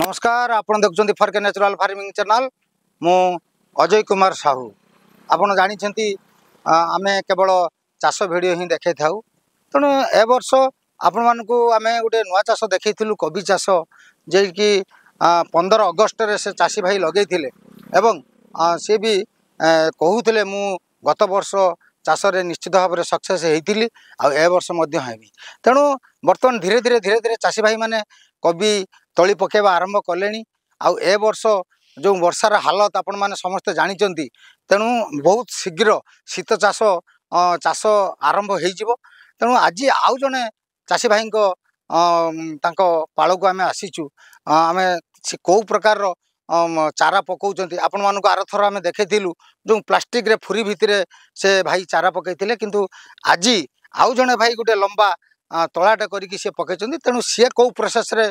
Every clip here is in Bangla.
নমস্কার আপনার দেখুন ফরকে ন্যাচুরাল ফার্মিং চ্যানেল মু অজয় কুমার সাহু আপনার জাঁচান আমি কেবল চাষ ভিডিও হি দেখাই থাও তেমন এবর্ষ আপন মানুষ আমি গোটে নয় চাষ দেখাই কবি চাষ যে কি পনেরো অগস্টরে সে চাষী ভাই লগাইলে এবং সে বি কুলে মু গত বর্ষ চাষের নিশ্চিত ভাবে সকসেস হয়েছিলি আবর্ষ হবি তেমন বর্তমান ধীরে ধীরে ধীরে ধীরে চাষী ভাই মানে কবি ତଳି ପକାଇବା ଆରମ୍ଭ କଲେଣି ଆଉ ଏ ବର୍ଷ ଯେଉଁ ବର୍ଷାର ହାଲତ ଆପଣମାନେ ସମସ୍ତେ ଜାଣିଛନ୍ତି ତେଣୁ ବହୁତ ଶୀଘ୍ର ଶୀତ ଚାଷ ଚାଷ ଆରମ୍ଭ ହେଇଯିବ ତେଣୁ ଆଜି ଆଉ ଜଣେ ଚାଷୀ ଭାଇଙ୍କ ତାଙ୍କ ପାଳକୁ ଆମେ ଆସିଛୁ ଆମେ ସେ କେଉଁ ପ୍ରକାରର ଚାରା ପକାଉଛନ୍ତି ଆପଣମାନଙ୍କୁ ଆରଥର ଆମେ ଦେଖେଇଥିଲୁ ଯେଉଁ ପ୍ଲାଷ୍ଟିକ୍ରେ ଫୁରି ଭିତରେ ସେ ଭାଇ ଚାରା ପକାଇଥିଲେ କିନ୍ତୁ ଆଜି ଆଉ ଜଣେ ଭାଇ ଗୋଟେ ଲମ୍ବା ତଳାଟେ କରିକି ସିଏ ପକାଇଛନ୍ତି ତେଣୁ ସିଏ କେଉଁ ପ୍ରୋସେସ୍ରେ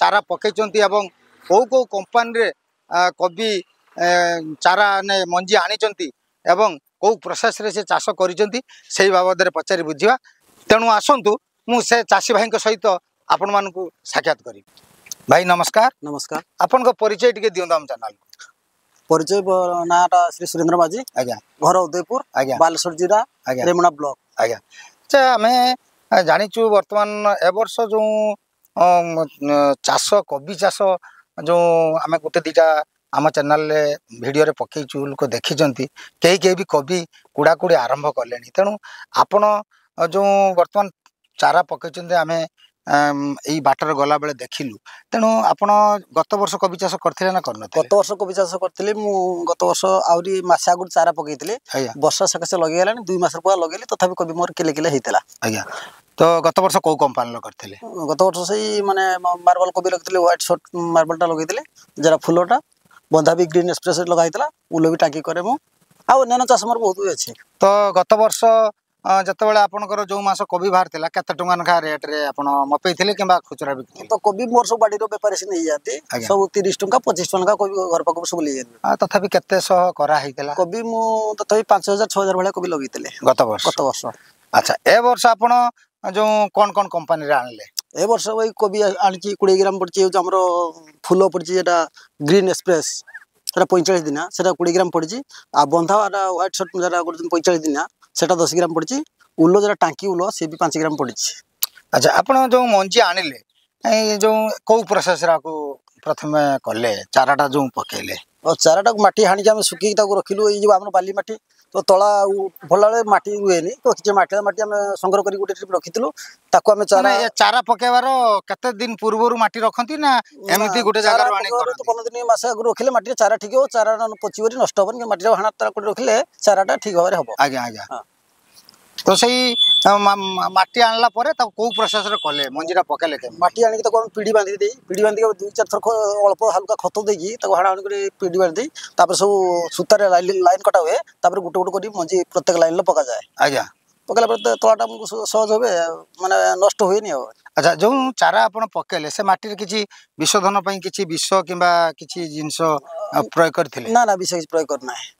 ଚାରା ପକାଇଛନ୍ତି ଏବଂ କେଉଁ କେଉଁ କମ୍ପାନୀରେ କୋବି ଚାରା ମଞ୍ଜି ଆଣିଛନ୍ତି ଏବଂ କେଉଁ ପ୍ରୋସେସ୍ରେ ସେ ଚାଷ କରିଛନ୍ତି ସେଇ ବାବଦରେ ପଚାରି ବୁଝିବା ତେଣୁ ଆସନ୍ତୁ ମୁଁ ସେ ଚାଷୀ ଭାଇଙ୍କ ସହିତ ଆପଣମାନଙ୍କୁ ସାକ୍ଷାତ କରିବି ଭାଇ ନମସ୍କାର ନମସ୍କାର ଆପଣଙ୍କ ପରିଚୟ ଟିକେ ଦିଅନ୍ତୁ ଆମ ଚ୍ୟାନେଲକୁ ପରିଚୟ ନାଁଟା ଶ୍ରୀ ସୁରେନ୍ଦ୍ର ମାଝୀ ଆଜ୍ଞା ଘର ଉଦୟପୁର ଆଜ୍ଞା ବାଲେଶ୍ୱର ଜିଲ୍ଲା ଆଜ୍ଞା ରେମୁଣା ବ୍ଲକ ଆଜ୍ଞା ଆଚ୍ଛା ଆମେ ଜାଣିଛୁ ବର୍ତ୍ତମାନ ଏବର୍ଷ ଯେଉଁ ଚାଷ କୋବି ଚାଷ ଯେଉଁ ଆମେ ଗୋଟେ ଦୁଇଟା ଆମ ଚ୍ୟାନେଲରେ ଭିଡ଼ିଓରେ ପକାଇଛୁ ଲୋକ ଦେଖିଛନ୍ତି କେହି କେହି ବି କୋବି କୁଡ଼ାକୁଡ଼ି ଆରମ୍ଭ କଲେଣି ତେଣୁ ଆପଣ ଯେଉଁ ବର୍ତ୍ତମାନ ଚାରା ପକାଇଛନ୍ତି ଆମେ ଏଇ ବାଟରେ ଗଲାବେଳେ ଦେଖିଲୁ ତେଣୁ ଆପଣ ଗତ ବର୍ଷ କୋବି ଚାଷ କରିଥିଲେ ନା କରିନଥିଲେ ଗତ ବର୍ଷ କୋବି ଚାଷ କରିଥିଲି ମୁଁ ଗତ ବର୍ଷ ଆହୁରି ମାସେ ଆଗରୁ ଚାରା ପକାଇଥିଲି ବର୍ଷା ସକାଶେ ଲଗେଇଗଲାଣି ଦୁଇ ମାସ ପରେ ଲଗେଇଲି ତଥାପି କୋବି ମୋର କିଲେ କିଲେ ହେଇଥିଲା ଆଜ୍ଞା ତ গত বর্ষ কেউ কোম্পানির করলে গত বর্ষ সেই মানে মার্বল কোবি লগাইলে হোয়াইট সর্ট মার্বলটা লগাইলে যারা ফুলটা বন্ধা বি গ্রিন এক্সপ্রেস লগা হয়েছিল উল বি টাকি করে ଆଉ ଅନ୍ୟାନ୍ୟ ଚାଷ ମୋର ବହୁତ ବି ଅଛି ତ ଗତ ବର୍ଷ ଯେତେବେଳେ ଆପଣଙ୍କର ଯେଉଁ ମାସ କୋବି ବାହାରିଥିଲା କେତେ ଟଙ୍କା ଲେଖା ରେଟ୍ରେ ଆପଣ ମପେଇଥିଲେ କିମ୍ବା ଖୁଚୁରା ବିକିଥିଲେ ତ କୋବି ମୋର ସବୁ ବାଡ଼ିର ବେପାରୀ ସେ ନେଇଯାନ୍ତି ସବୁ ତିରିଶ ଟଙ୍କା ପଚିଶ ଟଙ୍କା କୋବି ଘର ପାଖକୁ ସବୁ ନେଇଯାଆନ୍ତି ତଥାପି କେତେ ଶହ କରା ହେଇଥିଲା କୋବି ମୁଁ ତଥାପି ପାଞ୍ଚ ହଜାର ଛଅ ହଜାର ଭଳିଆ କୋବି ଲଗେଇଥିଲେ ଗତ ବର୍ଷ ଗତ ବର୍ଷ ଆଚ୍ଛା ଏ ବର୍ଷ ଆପଣ जो कौन कौन कंपनी आनले ए वर्ष वही कोबी आनी कोड़े ग्राम पड़ी आमर फूल पड़ी यहाँ ग्रीन एक्सप्रेस সেটা পঁয়তাল্লিশ দিনা সেটা কুড়ি গ্রাম পড়ছে আর বন্ধা একটা হোয়াইট সর্ট যেটা করছেন পঁয়তাল্লিশ দিনা সেটা দশ গ্রাম পড়ছে উল যেটা টাঙ্কি উল সে বি পাঁচ গ্রাম পড়ছে আচ্ছা আপনার যে মঞ্জি আনিলে এই যে কেউ প্রসেস প্রথমে কলে চারাটা যে পকাইলে ଆଉ ଚାରାଟାକୁ ମାଟି ହାଣିକି ଆମେ ଶୁଖିକି ତାକୁ ରଖିଲୁ ଏଇ ଯେଉଁ ଆମର ବାଲି ମାଟି ତ ତଳା ଆଉ ଭଲ ଭଲବେଳେ ମାଟି ହୁଏନି ତ କିଛି ମାଟିଆ ମାଟି ଆମେ ସଂଗ୍ରହ କରି ଗୋଟେ ରଖିଥିଲୁ ତାକୁ ଆମେ ଚାରା ଚାରା ପକେଇବାର କେତେ ଦିନ ପୂର୍ବରୁ ମାଟି ରଖନ୍ତି ନା ଏମିତି ଗୋଟେ ଜାଗାରେ ଆଣି ପନ୍ଦର ଦିନ ମାସ ଆଗରୁ ରଖିଲେ ମାଟିରେ ଚାରା ଠିକ ହବ ଚାରା ପଚିବନି ନଷ୍ଟ ହବନି ମାଟିରେ ହାଣ ହାଣା ତାକୁ ରଖିଲେ ଚାରାଟା ଠିକ ଭାବରେ ହବ ଆଜ୍ଞା ଆଜ୍ଞା তো সেই মাটি আনলা পরে তাকে কেউ প্রসেসরে কলে মঞ্জিটা পকাইলে কেমন মাটি আনিকি তাকে আমি পিড়ি বাঁধি দিই পিড়ি বাঁধি দুই চার থর অল্প হালকা খত দিয়ে তাকে হাড়া হাড়ি করে পিড়ি বাঁধি তারপরে সব সুতার লাইন কটা হুয়ে তারপরে গোটে গোটে করে মঞ্জি প্রত্যেক লাইনলে পকা যায় আজ্ঞা পকাইলা পরে তলাটা আমি সহজ হবে মানে নষ্ট হুয়ে নি আচ্ছা যে চারা আপনার পকাইলে সে মাটির কিছু বিশোধন পাই কিছু বিষ কিংবা কিছু জিনিস প্রয়োগ করে না না বিষ কিছু প্রয়োগ করে না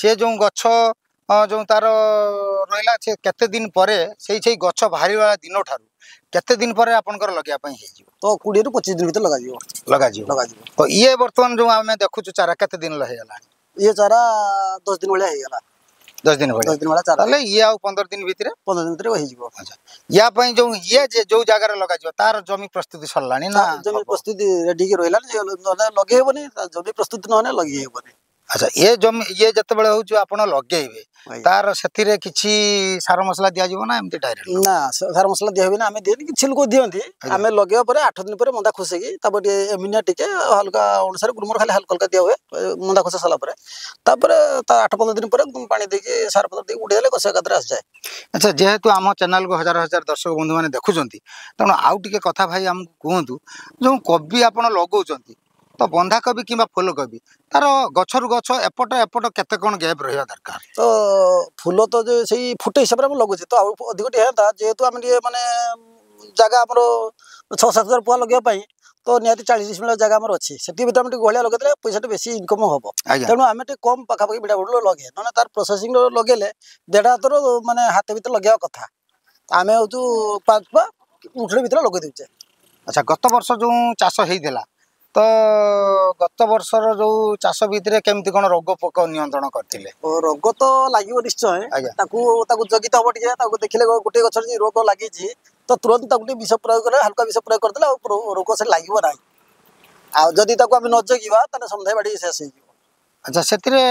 সে যে গছ যে তার রহলা সে কেতে দিন পরে সেই সেই গছ বাহারা দিন ঠার কেতে দিন পরে আপনার লগাইবা হয়েযিব তো কোড়ি রু পঁচিশ দিন ভিতরে লগাযিব লগাযিব লগাযিব তো ইয়ে বর্তমান যে আমি দেখুছু চারা কেতে দিন হয়েগলা ইয়ে চারা দশ দিন ভাই হয়েগলা দশ দিন ভাই দশ দিন ভাড়া তাহলে ইয়ে আউ পনেরো দিন ভিতরে পনেরো দিন ভিতরে হয়েযিব আচ্ছা ইয়া পাই যে ইয়ে যে যে জায়গায় লগাযিব তার জমি প্রস্তুতি সরলানি না জমি প্রস্তুতি রেডি কি রহলা লগাই হবনি জমি প্রস্তুতি নহলে লগাই হবনি ଆଚ୍ଛା ଏ ଜମି ଇଏ ଯେତେବେଳେ ହଉଛି ଆପଣ ଲଗେଇବେ ତାର ସେଥିରେ କିଛି ସାର ମସଲା ଦିଆଯିବ ନା ଏମିତି ଡାଇରେକ୍ଟ ନା ସାର ମସଲା ଦିଆହୁଏ ନା ଆମେ ଦିଅନ୍ତି କିଛି ଲୋକ ଦିଅନ୍ତି ଆମେ ଲଗେଇବା ପରେ ଆଠ ଦିନ ପରେ ମନ୍ଦା ଖୋସେଇକି ତାପରେ ଟିକେ ଏମିନିଆ ଟିକେ ହଲକା ଅନୁସାରେ ଗ୍ରୁମର ଖାଲି ହାଲକା ହଲକା ଦିଆହୁଏ ମନ୍ଦା ଖୋସା ସାରିଲା ପରେ ତାପରେ ତା ଆଠ ପନ୍ଦର ଦିନ ପରେ ପାଣି ଦେଇକି ସାର ପତ୍ର ଦେଇକି ଉଡ଼େଇ ଦେଲେ କଷା ଏକାଥରେ ଆସିଯାଏ ଆଚ୍ଛା ଯେହେତୁ ଆମ ଚ୍ୟାନେଲକୁ ହଜାର ହଜାର ଦର୍ଶକ ବନ୍ଧୁମାନେ ଦେଖୁଛନ୍ତି ତେଣୁ ଆଉ ଟିକେ କଥା ଭାଇ ଆମକୁ କୁହନ୍ତୁ ଯେଉଁ କୋବି ଆପଣ ଲଗାଉଛନ୍ତି ତ ବନ୍ଧାକୋବି କିମ୍ବା ଫୁଲକୋବି ତାର ଗଛରୁ ଗଛ ଏପଟ ଏପଟ କେତେ କ'ଣ ଗ୍ୟାପ୍ ରହିବା ଦରକାର ତ ଫୁଲ ତ ଯେ ସେଇ ଫୁଟ ହିସାବରେ ଆମେ ଲଗୁଛେ ତ ଆଉ ଅଧିକ ଟିକେ ହେନ୍ତା ଯେହେତୁ ଆମେ ଟିକେ ମାନେ ଜାଗା ଆମର ଛଅ ସାତ ହଜାର ପୁଆ ଲଗେଇବା ପାଇଁ ତ ନିହାତି ଚାଳିଶ ମିଳିଆ ଜାଗା ଆମର ଅଛି ସେତିକି ଭିତରେ ଆମେ ଟିକେ ଗହଳିଆ ଲଗେଇଦେଲେ ପଇସାଟା ବେଶୀ ଇନକମ୍ ହବ ତେଣୁ ଆମେ ଟିକେ କମ୍ ପାଖାପାଖି ବିଡ଼ା ବୁଡ଼ିలో ଲଗେ ନହେଲେ ତାର ପ୍ରୋସେସିଂର ଲଗେଇଲେ ଦେଢ଼ ହାତର ମାନେ ହାତ ଭିତରେ ଲଗେଇବା କଥା ଆମେ ହେଉଛୁ ପାଞ୍ଚ ପା ମୁଠୁଳି ଭିତରେ ଲଗେଇ ଦେଉଛେ ଆଚ୍ଛା ଗତ ବର୍ଷ ଯେଉଁ ଚାଷ ହେଇଥିଲା ତ ଗତ ବର୍ଷର ଯୋଉ ଚାଷ ଭିତରେ କେମିତି କଣ ରୋଗ ପୋକ ନିୟନ୍ତ୍ରଣ କରିଥିଲେ ରୋଗ ତ ଲାଗିବ ନିଶ୍ଚୟ ତାକୁ ତାକୁ ଜଗିତ ହବ ଟିକେ ତାକୁ ଦେଖିଲେ ଗୋଟେ ଗଛରେ ଯଦି ରୋଗ ଲାଗିଛି ତ ତୁରନ୍ତ ତାକୁ ଟିକେ ବିଷ ପ୍ରୟୋଗ କରେ ହାଲକା ବିଷ ପ୍ରୟୋଗ କରିଦେଲେ ଆଉ ରୋଗ ସେ ଲାଗିବ ନାହିଁ ଆଉ ଯଦି ତାକୁ ଆମେ ନ ଜଗିବା ତାହେଲେ ସନ୍ଧ୍ୟା ବାଡ଼ି ଶେଷ ହେଇଯିବ ଆଚ୍ଛା ସେଥିରେ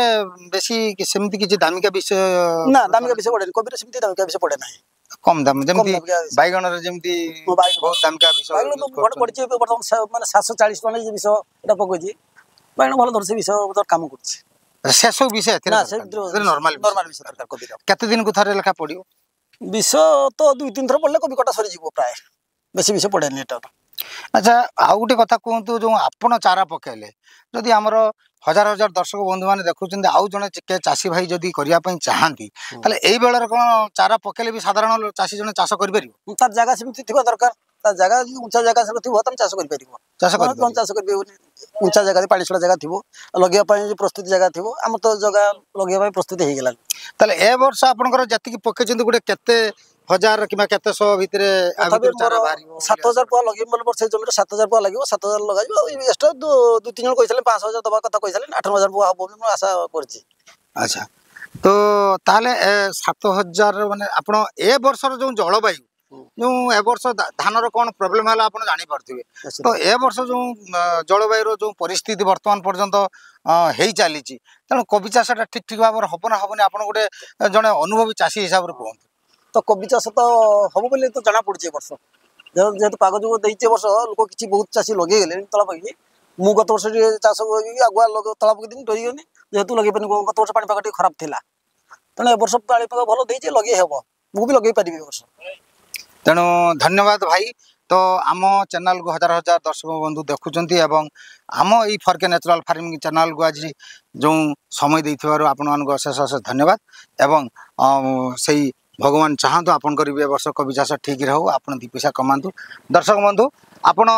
ବେଶୀ ସେମିତି କିଛି ଦାମିକା ବିଷୟ ନା ଦାମିକା ବିଷୟ ପଡ଼େନି କବିରେ ସେମିତି ଦାମିକା ବିଷୟ ପଡ଼େ ନାହିଁ কম দাম যেমনি বাইগণর যেমন বহুত দামকা বিষ বড় পড়ছে বর্তমান মানে 740 টাকা যে বিষ এটা পকোছি বাইগণ ভালো ধরছে বিষ দর কাম করছে আচ্ছা, শেষ বিষয় না সে নরমাল নরমাল বিষ দরকার কবি কত দিন কোথারে লেখা পড়িও বিষ তো দুই তিন থর পড়লে কবি কটা সরি যাব প্রায় বেশি বিষ পড়েনি এটা আচ্ছা আউ গোটে কথা কুহতু যে আপন চারা পকাইলে যদি আমার হাজার হাজার দর্শক বন্ধু মানে দেখুছেন আউ জন চাষী ভাই যদি করা চাহান্তি তাহলে এই বেলার কোণ চারা পকাইলে বি সাধারণ চাষী জন চাষ করে পারিব তার জায়গা সেমি থাকা দরকার ତା ଜାଗା ଯଦି ଉଞ୍ଚା ଜାଗା ସବୁ ଥିବ ତମେ ଚାଷ କରିପାରିବ ଚାଷ ତମେ ଚାଷ କରିପାରିବନି ଉଞ୍ଚା ଜାଗାରେ ପାଣି ଛଡ଼ା ଜାଗା ଥିବ ଲଗେଇବା ପାଇଁ ପ୍ରସ୍ତୁତି ଜାଗା ଥିବ ଆମର ତ ଜାଗା ଲଗେଇବା ପାଇଁ ପ୍ରସ୍ତୁତି ହେଇଗଲାଣି ତାହେଲେ ଏ ବର୍ଷ ଆପଣଙ୍କର ଯେତିକି ପକେଇଛନ୍ତି ଗୋଟେ କେତେ ହଜାର କିମ୍ବା କେତେ ଶହ ଭିତରେ ସାତ ହଜାର ଟଙ୍କା ଲଗେଇବି ବୋଲି ବର୍ଷ ଜମିରେ ସାତ ହଜାର ଟଙ୍କା ଲାଗିବ ସାତ ହଜାର ଲଗାଇବ ଏକ୍ସଟ୍ରା ଦୁଇ ତିନି ଜଣ କହିଥିଲେ ପାଞ୍ଚ ହଜାର ଦେବା କଥା କହିଥିଲେ ଆଠ ହଜାର ଟଙ୍କା ହବ ବୋଲି ମୁଁ ଆଶା କରିଛି ଆଚ୍ଛା ତ ତାହେଲେ ସାତ ହଜାର ମାନେ ଆପଣ ଏ ବର୍ଷର ଯେଉଁ ଜଳବାୟୁ ଯେଉଁ ଏ ବର୍ଷ ଧାନର କ'ଣ ପ୍ରୋବ୍ଲେମ୍ ହେଲା ଆପଣ ଜାଣିପାରୁଥିବେ ତ ଏ ବର୍ଷ ଯେଉଁ ଜଳବାୟୁର ଯେଉଁ ପରିସ୍ଥିତି ବର୍ତ୍ତମାନ ପର୍ଯ୍ୟନ୍ତ ହେଇଚାଲିଛି ତେଣୁ କୋବି ଚାଷଟା ଠିକ୍ ଠିକ୍ ଭାବରେ ହେବ ନା ହେବନି ଆପଣ ଗୋଟେ ଜଣେ ଅନୁଭବୀ ଚାଷୀ ହିସାବରେ କୁହନ୍ତୁ ତ କୋବି ଚାଷ ତ ହେବ ବୋଲି ତ ଜଣାପଡ଼ୁଛି ଏ ବର୍ଷ ଯେହେତୁ ପାଗ ଯୋଗୁଁ ଦେଇଛି ଏ ବର୍ଷ ଲୋକ କିଛି ବହୁତ ଚାଷୀ ଲଗେଇଗଲେଣି ତଳା ପାଇକି ମୁଁ ଗତ ବର୍ଷ ଟିକେ ଚାଷ କରିକି ଆଗୁଆ ତଳା ପକେଇଥିଲି ଡରିଗଲି ଯେହେତୁ ଲଗେଇ ପାରିନି ଗତ ବର୍ଷ ପାଣିପାଗ ଟିକେ ଖରାପ ଥିଲା ତେଣୁ ଏ ବର୍ଷ ପାଣିପାଗ ଭଲ ଦେଇଛି ଲଗେଇ ହେବ ମୁଁ ବି ଲଗେଇ ପାରିବି ଏ ବର୍ଷ तेणु धन्यवाद भाइ त आम च्यानेल् हजार हजार दर्शक बन्धु देखुन्छ एम यही फर्के फार्मिंग फार्मिङ च्याने आज जो समय दिवारु आप अशेष अशेष धन्यवाद ए भगवान् चाहन्छु आपणको एउटा कविचाष ठिक आई पैसा कमा दर्शक बन्धु आपण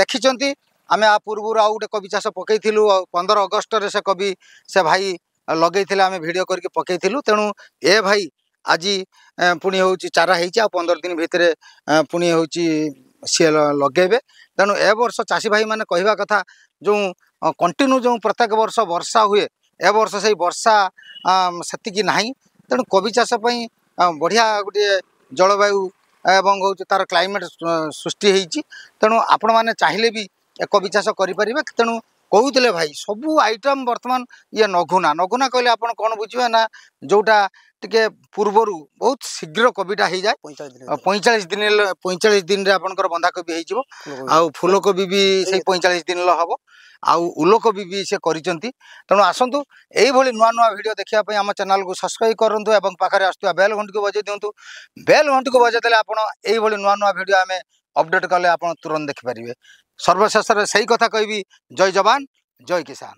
देखिन्छ आमे पूर्व आउँछ कवि चास पके पन्ध्र अगस्तले सो कवि सगैले आम भिड गरिकु तेणु ए भाई ଆଜି ପୁଣି ହେଉଛି ଚାରା ହେଇଛି ଆଉ ପନ୍ଦର ଦିନ ଭିତରେ ପୁଣି ହେଉଛି ସିଏ ଲଗେଇବେ ତେଣୁ ଏ ବର୍ଷ ଚାଷୀ ଭାଇମାନେ କହିବା କଥା ଯେଉଁ କଣ୍ଟିନ୍ୟୁ ଯେଉଁ ପ୍ରତ୍ୟେକ ବର୍ଷ ବର୍ଷା ହୁଏ ଏ ବର୍ଷ ସେଇ ବର୍ଷା ସେତିକି ନାହିଁ ତେଣୁ କୋବି ଚାଷ ପାଇଁ ବଢ଼ିଆ ଗୋଟିଏ ଜଳବାୟୁ ଏବଂ ହେଉଛି ତା'ର କ୍ଲାଇମେଟ୍ ସୃଷ୍ଟି ହେଇଛି ତେଣୁ ଆପଣମାନେ ଚାହିଁଲେ ବି କୋବି ଚାଷ କରିପାରିବେ ତେଣୁ କହୁଥିଲେ ଭାଇ ସବୁ ଆଇଟମ୍ ବର୍ତ୍ତମାନ ଇଏ ନଘୁନା ନଘୁନା କହିଲେ ଆପଣ କ'ଣ ବୁଝିବେ ନା ଯେଉଁଟା ଟିକେ ପୂର୍ବରୁ ବହୁତ ଶୀଘ୍ର କୋବିଟା ହେଇଯାଏ ପଇଁଚାଳିଶ ଦିନ ପଇଁଚାଳିଶ ଦିନରେ ଆପଣଙ୍କର ବନ୍ଧାକୋବି ହେଇଯିବ ଆଉ ଫୁଲକୋବି ବି ସେଇ ପଇଁଚାଳିଶ ଦିନର ହବ ଆଉ ଉଲକୋବି ବି ସେ କରିଛନ୍ତି ତେଣୁ ଆସନ୍ତୁ ଏଇଭଳି ନୂଆ ନୂଆ ଭିଡ଼ିଓ ଦେଖିବା ପାଇଁ ଆମ ଚ୍ୟାନେଲକୁ ସବସ୍କ୍ରାଇବ୍ କରନ୍ତୁ ଏବଂ ପାଖରେ ଆସୁଥିବା ବେଲ୍ ଘଣ୍ଟିକୁ ବଜାଇ ଦିଅନ୍ତୁ ବେଲ୍ ଘଣ୍ଟିକୁ ବଜାଇ ଦେଲେ ଆପଣ ଏଇଭଳି ନୂଆ ନୂଆ ଭିଡ଼ିଓ ଆମେ ଅପଡ଼େଟ୍ କଲେ ଆପଣ ତୁରନ୍ତ ଦେଖିପାରିବେ সর্বশেষে সেই কথা কবি জয় জবান জয় কিষান